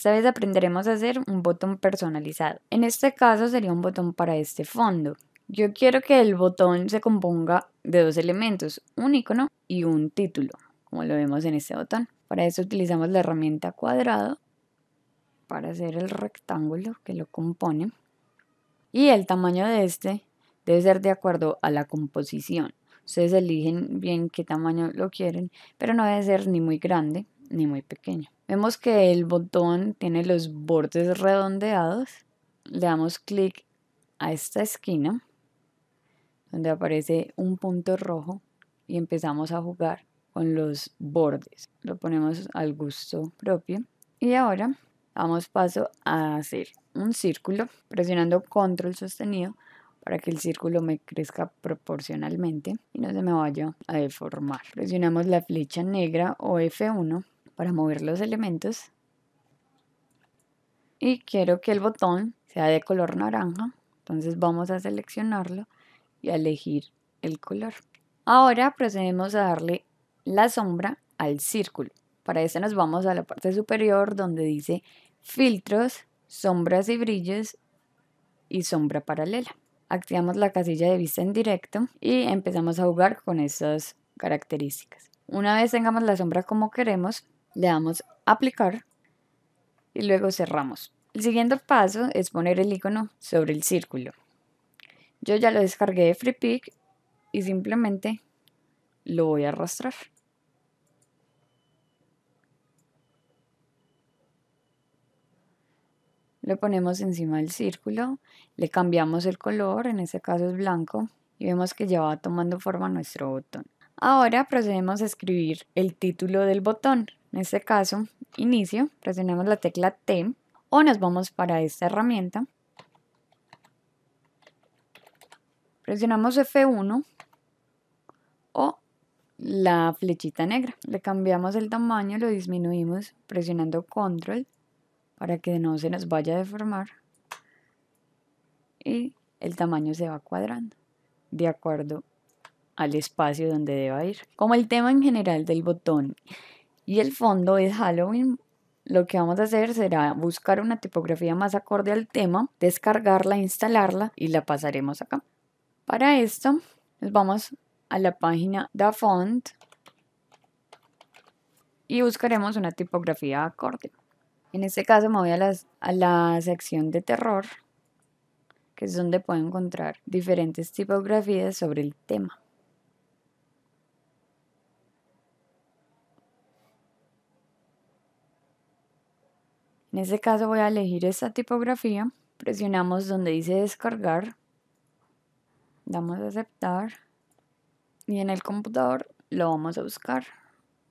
Esta vez aprenderemos a hacer un botón personalizado. En este caso sería un botón para este fondo. Yo quiero que el botón se componga de dos elementos, un icono y un título, como lo vemos en este botón. Para eso utilizamos la herramienta cuadrado para hacer el rectángulo que lo compone. Y el tamaño de este debe ser de acuerdo a la composición. Ustedes eligen bien qué tamaño lo quieren, pero no debe ser ni muy grande ni muy pequeño. Vemos que el botón tiene los bordes redondeados. Le damos clic a esta esquina donde aparece un punto rojo y empezamos a jugar con los bordes. Lo ponemos al gusto propio. Y ahora damos paso a hacer un círculo presionando control sostenido para que el círculo me crezca proporcionalmente y no se me vaya a deformar. Presionamos la flecha negra o F1 para mover los elementos. Y quiero que el botón sea de color naranja. Entonces vamos a seleccionarlo y a elegir el color. Ahora procedemos a darle la sombra al círculo. Para eso nos vamos a la parte superior donde dice filtros, sombras y brillos y sombra paralela. Activamos la casilla de vista en directo y empezamos a jugar con estas características. Una vez tengamos la sombra como queremos, le damos aplicar y luego cerramos. El siguiente paso es poner el icono sobre el círculo. Yo ya lo descargué de FreePic y simplemente lo voy a arrastrar. Lo ponemos encima del círculo, le cambiamos el color, en este caso es blanco, y vemos que ya va tomando forma nuestro botón. Ahora procedemos a escribir el título del botón. En este caso, inicio, presionamos la tecla T o nos vamos para esta herramienta. Presionamos F1 o la flechita negra. Le cambiamos el tamaño, lo disminuimos presionando control para que no se nos vaya a deformar y el tamaño se va cuadrando de acuerdo al espacio donde deba ir. Como el tema en general del botón y el fondo es Halloween. Lo que vamos a hacer será buscar una tipografía más acorde al tema, descargarla, instalarla y la pasaremos acá. Para esto nos vamos a la página font y buscaremos una tipografía acorde. En este caso me voy a la sección de terror, que es donde puedo encontrar diferentes tipografías sobre el tema. En este caso voy a elegir esta tipografía, presionamos donde dice descargar, damos a aceptar y en el computador lo vamos a buscar.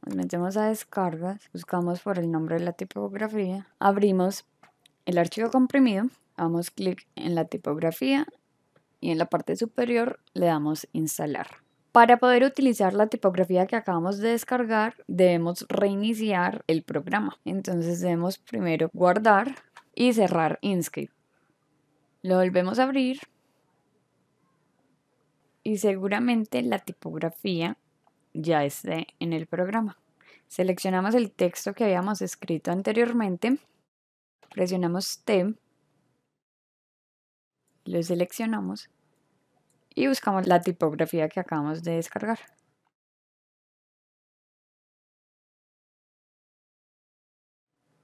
Nos metemos a descargas, buscamos por el nombre de la tipografía, abrimos el archivo comprimido, damos clic en la tipografía y en la parte superior le damos instalar. Para poder utilizar la tipografía que acabamos de descargar, debemos reiniciar el programa. Entonces debemos primero guardar y cerrar Inkscape. Lo volvemos a abrir y seguramente la tipografía ya esté en el programa. Seleccionamos el texto que habíamos escrito anteriormente, presionamos T, lo seleccionamos y buscamos la tipografía que acabamos de descargar.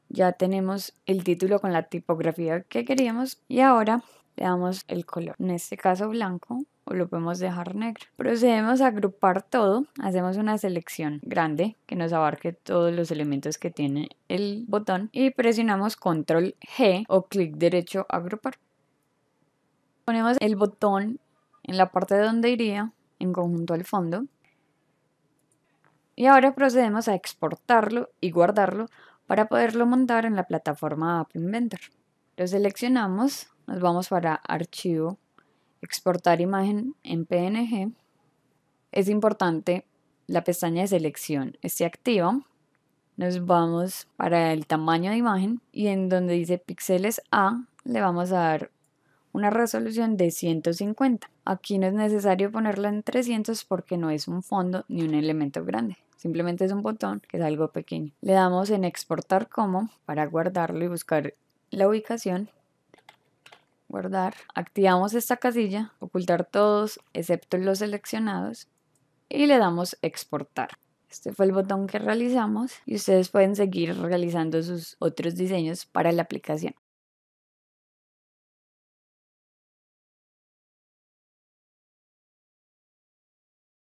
Ya tenemos el título con la tipografía que queríamos y ahora le damos el color, en este caso blanco o lo podemos dejar negro. Procedemos a agrupar todo, hacemos una selección grande que nos abarque todos los elementos que tiene el botón y presionamos control G o clic derecho agrupar. Ponemos el botón en la parte donde iría en conjunto al fondo. Y ahora procedemos a exportarlo y guardarlo para poderlo montar en la plataforma App Inventor. Lo seleccionamos, nos vamos para Archivo, Exportar imagen en PNG. Es importante la pestaña de selección esté activa. Nos vamos para el tamaño de imagen y en donde dice píxeles A le vamos a dar una resolución de 150. Aquí no es necesario ponerla en 300 porque no es un fondo ni un elemento grande. Simplemente es un botón que es algo pequeño. Le damos en exportar como para guardarlo y buscar la ubicación. Guardar. Activamos esta casilla, ocultar todos excepto los seleccionados y le damos exportar. Este fue el botón que realizamos y ustedes pueden seguir realizando sus otros diseños para la aplicación.